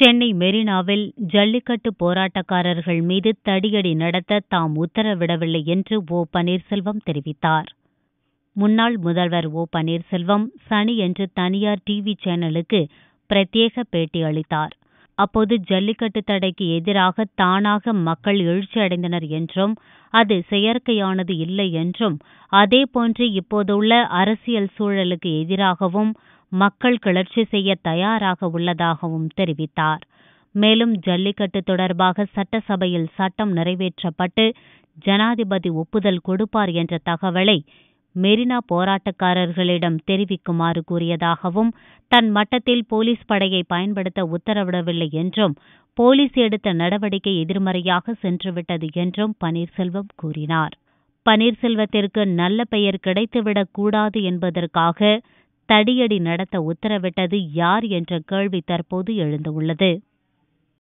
சென்னை மெரினாவில் ஜல்லிக்கட்டு போராட்டக்காரர்கள் மீது தடியடி நடத்த தாம் உத்தரவிடவில்லை என்று ஓ பன்னீர்செல்வம் தெரிவித்தார் முன்னாள் முதல்வர் ஓ பன்னீர்செல்வம் சனியன்று தனியார் டிவி சேனலுக்கு பிரத்யேக பேட்டி அளித்தார் அப்போது ஜல்லிக்கட்டு தடைக்கு எதிராக தானாக மக்கள் எழுச்சி அடைந்தனர் என்றும் அது செயற்கையானது இல்லை என்றும் அதேபோன்று இப்போதுள்ள அரசியல் சூழலுக்கு எதிராகவும் மக்கள் கிளர்ச்சி செய்ய தயாராக உள்ளதாகவும் தெரிவித்தார் மேலும் ஜல்லிக்கட்டு தொடர்பாக சட்டசபையில் சட்டம் நிறைவேற்றப்பட்டு ஜனாதிபதி ஒப்புதல் கொடுப்பார் என்ற தகவலை மெரினா போராட்டக்காரர்களிடம் தெரிவிக்குமாறு கூறியதாகவும் தன் மட்டத்தில் போலீஸ் படையை பயன்படுத்த உத்தரவிடவில்லை என்றும் போலீஸ் எடுத்த நடவடிக்கை எதிர்மறையாக சென்றுவிட்டது என்றும் பன்னீர்செல்வம் கூறினார் பன்னீர்செல்வத்திற்கு நல்ல பெயர் கிடைத்துவிடக் கூடாது என்பதற்காக தடியடி நடத்த உத்தரவிட்டது யார் என்ற கேள்வி தற்போது எழுந்துள்ளது